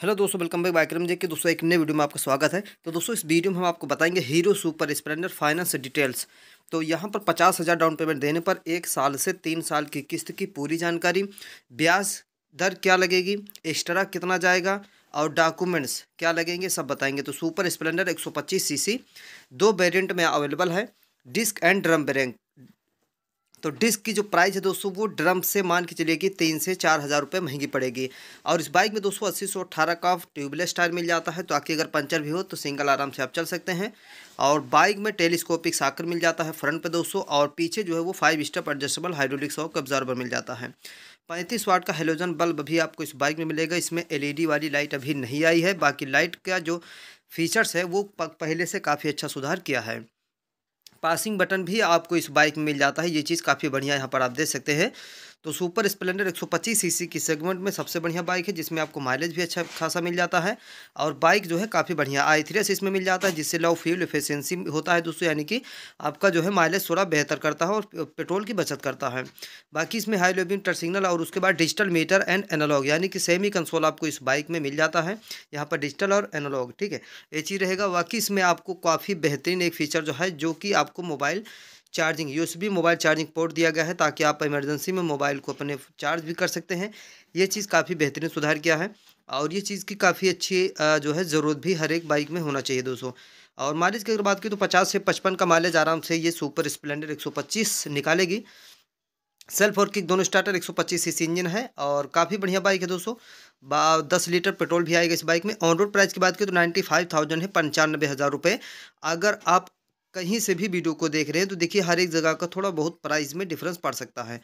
hello दोस्तों welcome back बाइक्रम जी के दोस्तों एक नए वीडियो में आपका स्वागत है तो दोस्तों इस वीडियो में हम आपको बताएंगे Hero Super Splendor finance details तो यहाँ पर पचास हज़ार डाउन पेमेंट देने पर एक साल से तीन साल की किस्त की पूरी जानकारी ब्याज दर क्या लगेगी एक्स्ट्रा कितना जाएगा और डॉक्यूमेंट्स क्या लगेंगे सब बताएंगे तो सुपर स्प्लेंडर एक सौ सीसी दो वेरियंट में अवेलेबल है डिस्क एंड ड्रम ब्रेंक तो डिस्क की जो प्राइस है दोस्तों वो ड्रम से मान के चलिए कि तीन से चार हज़ार रुपये महंगी पड़ेगी और इस बाइक में दोस्तों अस्सी सौ अट्ठारह का ट्यूबलेस टायर मिल जाता है तो आखिर अगर पंचर भी हो तो सिंगल आराम से आप चल सकते हैं और बाइक में टेलीस्कोपिक साकर मिल जाता है फ्रंट पर दोस्तों और पीछे जो है वो five step adjustable hydraulic shock observer मिल जाता है पैंतीस वाट का हेलोजन बल्ब भी आपको इस बाइक में मिलेगा इसमें एलईडी e वाली लाइट अभी नहीं आई है बाकी लाइट का जो फीचर्स है वो पहले से काफ़ी अच्छा सुधार किया है पासिंग बटन भी आपको इस बाइक में मिल जाता है ये चीज़ काफ़ी बढ़िया यहाँ पर आप देख सकते हैं तो सुपर स्प्लेंडर 125 सीसी की सेगमेंट में सबसे बढ़िया बाइक है जिसमें आपको माइलेज भी अच्छा खासा मिल जाता है और बाइक जो है काफ़ी बढ़िया आई थ्री इसमें मिल जाता है जिससे लो फ्यूल एफिशिएंसी होता है दोस्तों यानी कि आपका जो है माइलेज थोड़ा बेहतर करता है और पेट्रोल की बचत करता है बाकी इसमें हाई लेबिन टच सिग्नल और उसके बाद डिजिटल मीटर एंड एनालॉग यानी कि सेमी कंसोल आपको इस बाइक में मिल जाता है यहाँ पर डिजिटल और एनालॉग ठीक है ये चीज़ रहेगा बाकी इसमें आपको काफ़ी बेहतरीन एक फीचर जो है जो कि आपको mobile charging USB mobile charging port दिया गया है ताकि आप इमरजेंसी में मोबाइल को अपने चार्ज भी कर सकते हैं ये चीज़ काफ़ी बेहतरीन सुधार किया है और ये चीज़ की काफ़ी अच्छी जो है ज़रूरत भी हर एक बाइक में होना चाहिए दोस्तों और माइलेज की अगर बात की तो पचास से पचपन का माइलेज आराम से ये सुपर स्प्लेंडर एक निकालेगी सेल्फ और किक दोनों स्टार्टर 125 सीसी इंजन है और काफ़ी बढ़िया बाइक है दोस्तों दस लीटर पेट्रोल भी आएगा इस बाइक में ऑन रोड प्राइस की बात करें तो नाइन्टी फाइव थाउजेंड है पंचानबे हज़ार रुपये अगर आप कहीं से भी वीडियो को देख रहे हैं तो देखिए हर एक जगह का थोड़ा बहुत प्राइस में डिफरेंस पड़ सकता है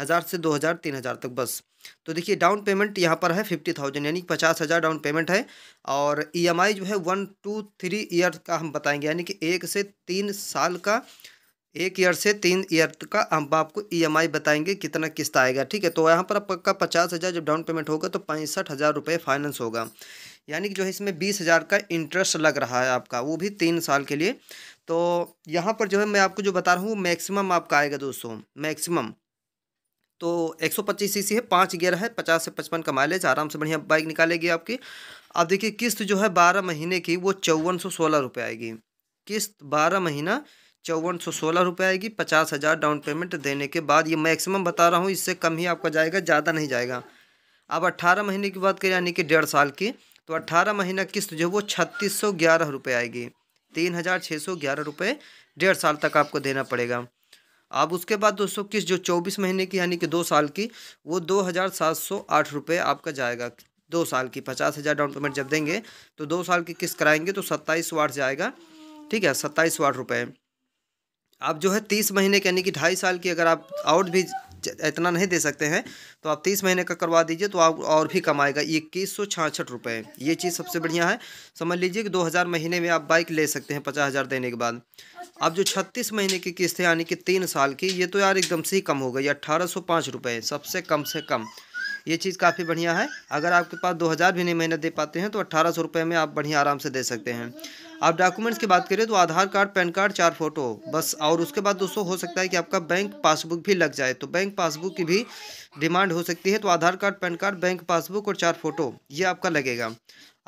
हज़ार से दो हज़ार तीन हज़ार तक बस तो देखिए डाउन पेमेंट यहाँ पर है फिफ्टी थाउजेंड यानी पचास हज़ार डाउन पेमेंट है और ईएमआई e जो है वन टू थ्री ईयर का हम बताएंगे यानी कि एक से तीन साल का एक ईयर से तीन ईयर का हम आपको ईएमआई e बताएंगे कितना किस्त आएगा ठीक है तो यहाँ पर आपका पचास हज़ार जब डाउन पेमेंट होगा तो पैंसठ हज़ार रुपये फाइनेंस होगा यानी कि जो है इसमें बीस हज़ार का इंटरेस्ट लग रहा है आपका वो भी तीन साल के लिए तो यहाँ पर जो है मैं आपको जो बता रहा हूँ मैक्सिमम आपका आएगा दोस्तों मैक्सिमम तो एक सौ पच्चीस सी है पाँच गियर है पचास से पचपन का माइलेज आराम से बढ़िया बाइक निकालेगी आपकी अब देखिए किस्त जो है बारह महीने की वो चौवन सौ सोलह रुपये आएगी किस्त बारह महीना चौवन सौ सोलह रुपये आएगी पचास हज़ार डाउन पेमेंट देने के बाद ये मैक्सिमम बता रहा हूँ इससे कम ही आपका जाएगा ज़्यादा नहीं जाएगा अब अट्ठारह महीने की बात करें यानी कि डेढ़ साल की तो अट्ठारह महीना किस्त जो है वो छत्तीस सौ ग्यारह रुपये आएगी तीन हज़ार छः सौ ग्यारह रुपये डेढ़ साल तक आपको देना पड़ेगा अब उसके बाद दोस्तों किस्त जो चौबीस महीने की यानी कि दो साल की वो दो हज़ार सात सौ आठ रुपये आपका जाएगा दो साल की पचास हज़ार डाउन पेमेंट जब देंगे तो दो साल की किस्त कराएंगे तो सत्ताईस सौ आठ जाएगा ठीक है सत्ताईस सौ आठ रुपये आप जो है तीस महीने के यानी कि ढाई साल की अगर आप आउट भी इतना नहीं दे सकते हैं तो आप तीस महीने का करवा दीजिए तो आप और भी कम आएगा इक्कीस सौ छाछठ रुपये ये चीज़ सबसे बढ़िया है समझ लीजिए कि दो हज़ार महीने में आप बाइक ले सकते हैं पचास हज़ार देने के बाद अब जो छत्तीस महीने की किस्त है यानी कि तीन साल की ये तो यार एकदम से ही कम हो गई अट्ठारह सौ पाँच रुपये सबसे कम से कम ये चीज़ काफ़ी बढ़िया है अगर आपके पास दो हज़ार भी नहीं महीने दे पाते हैं तो अट्ठारह सौ रुपये में आप बढ़िया आराम से दे सकते हैं आप डॉक्यूमेंट्स की बात करें तो आधार कार्ड पैन कार्ड चार फोटो बस और उसके बाद दोस्तों हो सकता है कि आपका बैंक पासबुक भी लग जाए तो बैंक पासबुक की भी डिमांड हो सकती है तो Aadhaar card PAN card bank passbook और चार फोटो ये आपका लगेगा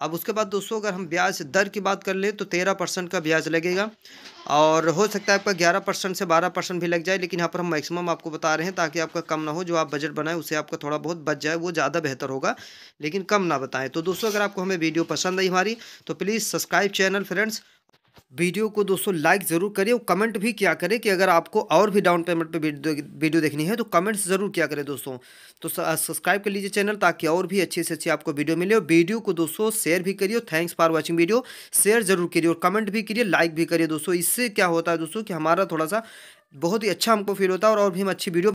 अब उसके बाद दोस्तों अगर हम ब्याज दर की बात कर ले तो तेरह परसेंट का ब्याज लगेगा और हो सकता है आपका ग्यारह परसेंट से बारह परसेंट भी लग जाए लेकिन यहाँ पर हम मैक्सिमम आपको बता रहे हैं ताकि आपका कम ना हो जो आप बजट बनाए उसे आपका थोड़ा बहुत बच जाए वो ज़्यादा बेहतर होगा लेकिन कम ना बताएं तो दोस्तों अगर आपको हमें वीडियो पसंद आई हमारी तो please subscribe channel friends video को दोस्तों लाइक ज़रूर करें और कमेंट भी किया करें कि अगर आपको और भी डाउन पेमेंट पे वीडियो देखनी है तो कमेंट्स ज़रूर किया करें दोस्तों तो सब्सक्राइब कर लीजिए चैनल ताकि और भी अच्छे से अच्छी आपको वीडियो मिले और वीडियो को दोस्तों शेयर भी करिए thanks for watching video share जरूर करिए और कमेंट भी करिए लाइक भी करिए दोस्तों इससे क्या होता है दोस्तों कि हमारा थोड़ा सा बहुत ही अच्छा हमको फील होता है और, और भी हम अच्छी वीडियो